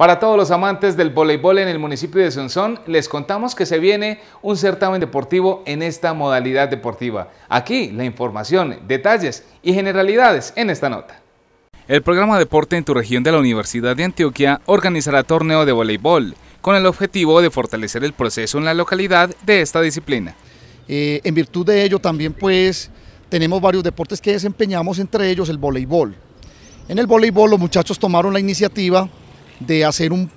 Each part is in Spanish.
Para todos los amantes del voleibol en el municipio de Sonsón, les contamos que se viene un certamen deportivo en esta modalidad deportiva. Aquí la información, detalles y generalidades en esta nota. El programa Deporte en tu región de la Universidad de Antioquia organizará torneo de voleibol con el objetivo de fortalecer el proceso en la localidad de esta disciplina. Eh, en virtud de ello también pues tenemos varios deportes que desempeñamos, entre ellos el voleibol. En el voleibol los muchachos tomaron la iniciativa de hacer un,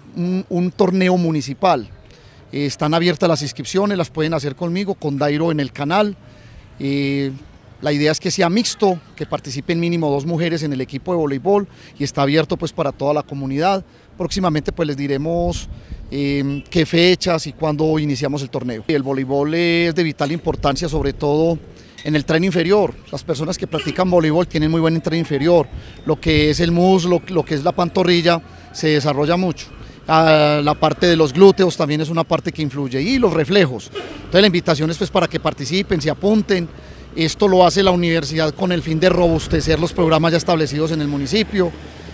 un, torneo municipal. Eh, están abiertas las inscripciones, las pueden hacer conmigo, con Dairo en el canal. Eh, la idea es que sea mixto, que participen mínimo dos mujeres en el equipo de voleibol y está abierto pues para toda la comunidad. Próximamente pues les diremos em, qué fechas y cuándo iniciamos el torneo. El voleibol es de vital importancia sobre todo en el tren inferior. Las personas que practican voleibol tienen muy buen tren inferior, lo que es el muslo, lo que es la pantorrilla, se desarrolla mucho. Ah, la parte de los glúteos también es una parte que influye y los reflejos. Entonces la invitación es pues para que participen, se apunten. Esto lo hace la universidad con el fin de robustecer los programas ya establecidos en el municipio.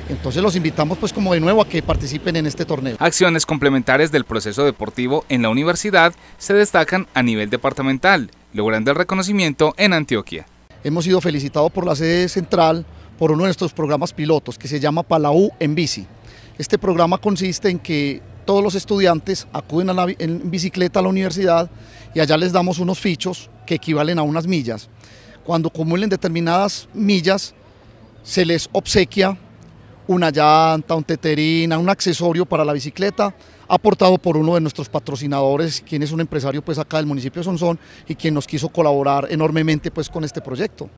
Entonces los invitamos pues como de nuevo a que participen en este torneo. Acciones complementarias del proceso deportivo en la universidad se destacan a nivel departamental, logrando el reconocimiento en Antioquia. Hemos sido felicitados por la sede central por uno de nuestros programas pilotos que se llama Palau en bici. Este programa consiste en que todos los estudiantes acuden la, en bicicleta a la universidad y allá les damos unos fichos que equivalen a unas millas. Cuando acumulen determinadas millas, se les obsequia una llanta, un teterina, un accesorio para la bicicleta, aportado por uno de nuestros patrocinadores, quien es un empresario pues acá del municipio de Sonsón y quien nos quiso colaborar enormemente pues con este proyecto.